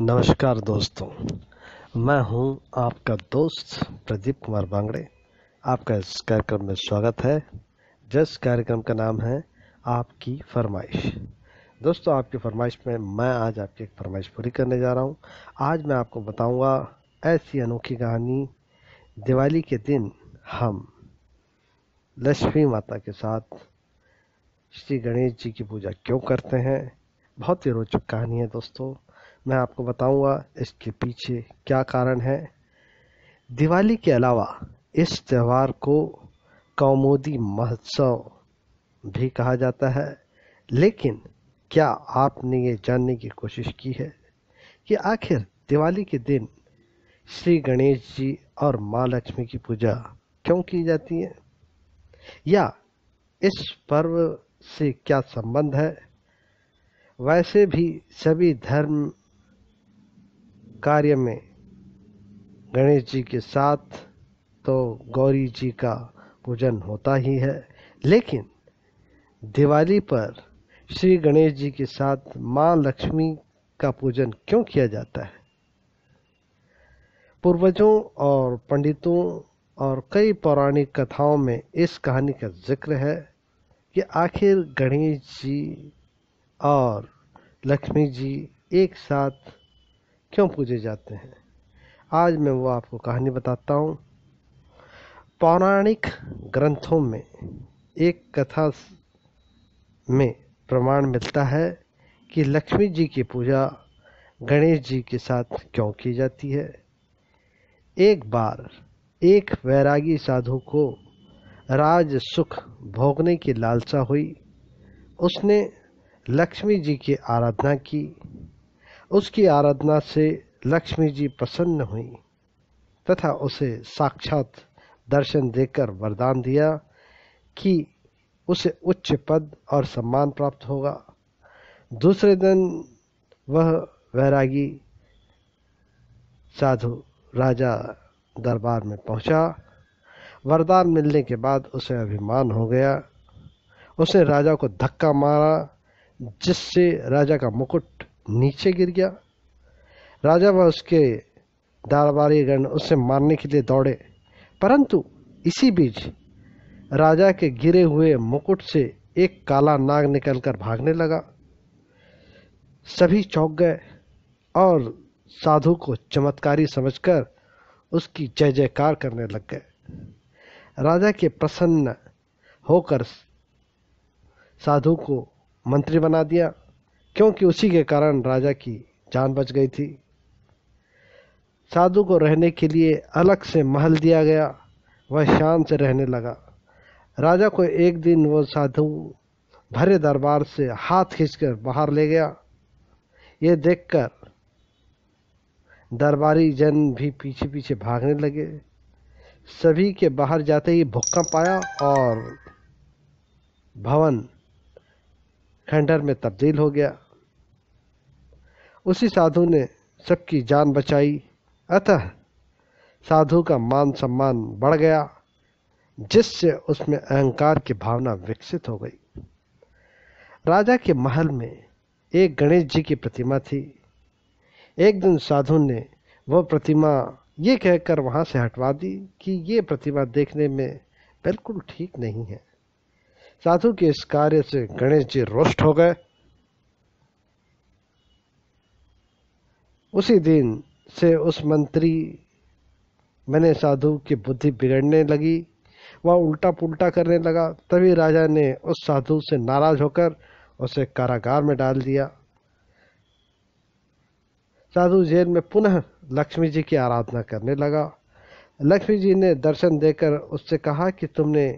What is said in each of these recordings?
नमस्कार दोस्तों मैं हूं आपका दोस्त प्रदीप कुमार बांगड़े आपका इस कार्यक्रम में स्वागत है जिस कार्यक्रम का नाम है आपकी फरमाइश दोस्तों आपकी फरमाइश में मैं आज आपकी एक फरमाइश पूरी करने जा रहा हूं आज मैं आपको बताऊंगा ऐसी अनोखी कहानी दिवाली के दिन हम लक्ष्मी माता के साथ श्री गणेश जी की पूजा क्यों करते हैं बहुत ही रोचक कहानी है दोस्तों मैं आपको बताऊंगा इसके पीछे क्या कारण है दिवाली के अलावा इस त्यौहार को कौमोदी महोत्सव भी कहा जाता है लेकिन क्या आपने ये जानने की कोशिश की है कि आखिर दिवाली के दिन श्री गणेश जी और माँ लक्ष्मी की पूजा क्यों की जाती है या इस पर्व से क्या संबंध है वैसे भी सभी धर्म कार्य में गणेश जी के साथ तो गौरी जी का पूजन होता ही है लेकिन दिवाली पर श्री गणेश जी के साथ मां लक्ष्मी का पूजन क्यों किया जाता है पूर्वजों और पंडितों और कई पौराणिक कथाओं में इस कहानी का जिक्र है कि आखिर गणेश जी और लक्ष्मी जी एक साथ क्यों पूजे जाते हैं आज मैं वो आपको कहानी बताता हूँ पौराणिक ग्रंथों में एक कथा में प्रमाण मिलता है कि लक्ष्मी जी की पूजा गणेश जी के साथ क्यों की जाती है एक बार एक वैरागी साधु को राज सुख भोगने की लालसा हुई उसने लक्ष्मी जी की आराधना की उसकी आराधना से लक्ष्मी जी प्रसन्न हुई तथा उसे साक्षात दर्शन देकर वरदान दिया कि उसे उच्च पद और सम्मान प्राप्त होगा दूसरे दिन वह वैरागी साधु राजा दरबार में पहुंचा वरदान मिलने के बाद उसे अभिमान हो गया उसने राजा को धक्का मारा जिससे राजा का मुकुट नीचे गिर गया राजा व उसके गण उसे मारने के लिए दौड़े परंतु इसी बीच राजा के गिरे हुए मुकुट से एक काला नाग निकलकर भागने लगा सभी चौंक गए और साधु को चमत्कारी समझकर उसकी जय जयकार करने लग गए राजा के प्रसन्न होकर साधु को मंत्री बना दिया क्योंकि उसी के कारण राजा की जान बच गई थी साधु को रहने के लिए अलग से महल दिया गया वह शान से रहने लगा राजा को एक दिन वो साधु भरे दरबार से हाथ खींचकर बाहर ले गया ये देखकर दरबारी जन भी पीछे पीछे भागने लगे सभी के बाहर जाते ही भूकंप पाया और भवन खंडर में तब्दील हो गया उसी साधु ने सबकी जान बचाई अतः साधु का मान सम्मान बढ़ गया जिससे उसमें अहंकार की भावना विकसित हो गई राजा के महल में एक गणेश जी की प्रतिमा थी एक दिन साधु ने वह प्रतिमा ये कहकर वहाँ से हटवा दी कि ये प्रतिमा देखने में बिल्कुल ठीक नहीं है साधु के इस कार्य से गणेश जी रोष्ट हो गए उसी दिन से उस मंत्री मैंने साधु की बुद्धि बिगड़ने लगी वह उल्टा पुल्टा करने लगा तभी राजा ने उस साधु से नाराज होकर उसे कारागार में डाल दिया साधु जेल में पुनः लक्ष्मी जी की आराधना करने लगा लक्ष्मी जी ने दर्शन देकर उससे कहा कि तुमने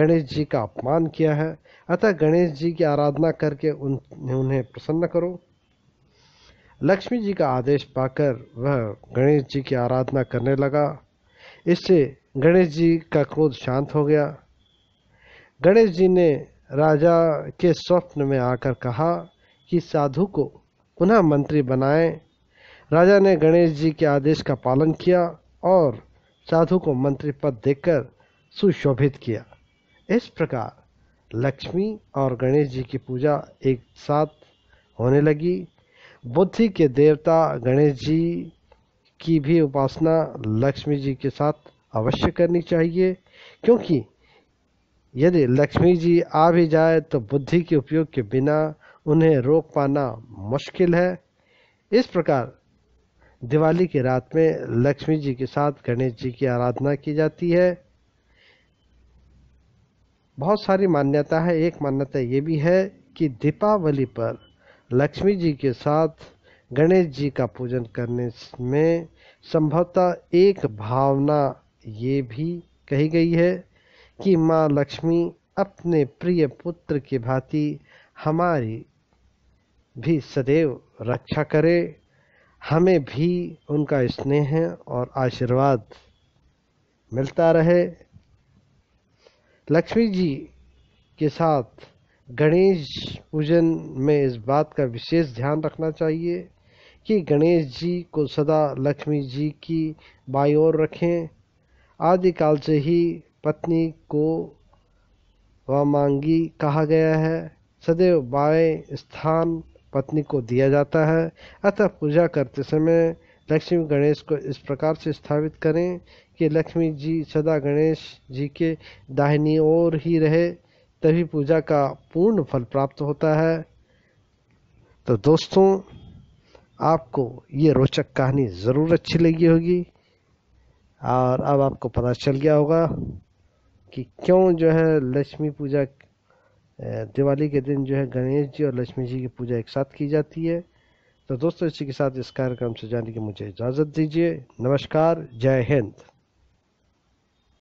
गणेश जी का अपमान किया है अतः गणेश जी की आराधना करके उन उन्हें प्रसन्न करो लक्ष्मी जी का आदेश पाकर वह गणेश जी की आराधना करने लगा इससे गणेश जी का क्रोध शांत हो गया गणेश जी ने राजा के स्वप्न में आकर कहा कि साधु को पुनः मंत्री बनाएं राजा ने गणेश जी के आदेश का पालन किया और साधु को मंत्री पद देकर सुशोभित किया इस प्रकार लक्ष्मी और गणेश जी की पूजा एक साथ होने लगी बुद्धि के देवता गणेश जी की भी उपासना लक्ष्मी जी के साथ अवश्य करनी चाहिए क्योंकि यदि लक्ष्मी जी आ भी जाए तो बुद्धि के उपयोग के बिना उन्हें रोक पाना मुश्किल है इस प्रकार दिवाली की रात में लक्ष्मी जी के साथ गणेश जी की आराधना की जाती है बहुत सारी मान्यता है एक मान्यता ये भी है कि दीपावली पर लक्ष्मी जी के साथ गणेश जी का पूजन करने में संभवतः एक भावना ये भी कही गई है कि माँ लक्ष्मी अपने प्रिय पुत्र की भांति हमारी भी सदैव रक्षा करे हमें भी उनका स्नेह और आशीर्वाद मिलता रहे लक्ष्मी जी के साथ गणेश पूजन में इस बात का विशेष ध्यान रखना चाहिए कि गणेश जी को सदा लक्ष्मी जी की बाई ओर रखें आदिकाल से ही पत्नी को वामांगी कहा गया है सदैव बाएं स्थान पत्नी को दिया जाता है अतः पूजा करते समय लक्ष्मी गणेश को इस प्रकार से स्थापित करें कि लक्ष्मी जी सदा गणेश जी के दाहिनी ओर ही रहे तभी पूजा का पूर्ण फल प्राप्त होता है तो दोस्तों आपको ये रोचक कहानी ज़रूर अच्छी लगी होगी और अब आपको पता चल गया होगा कि क्यों जो है लक्ष्मी पूजा दिवाली के दिन जो है गणेश जी और लक्ष्मी जी की पूजा एक साथ की जाती है तो दोस्तों इसी के साथ इस कार्यक्रम से जाने की मुझे इजाज़त दीजिए नमस्कार जय हिंद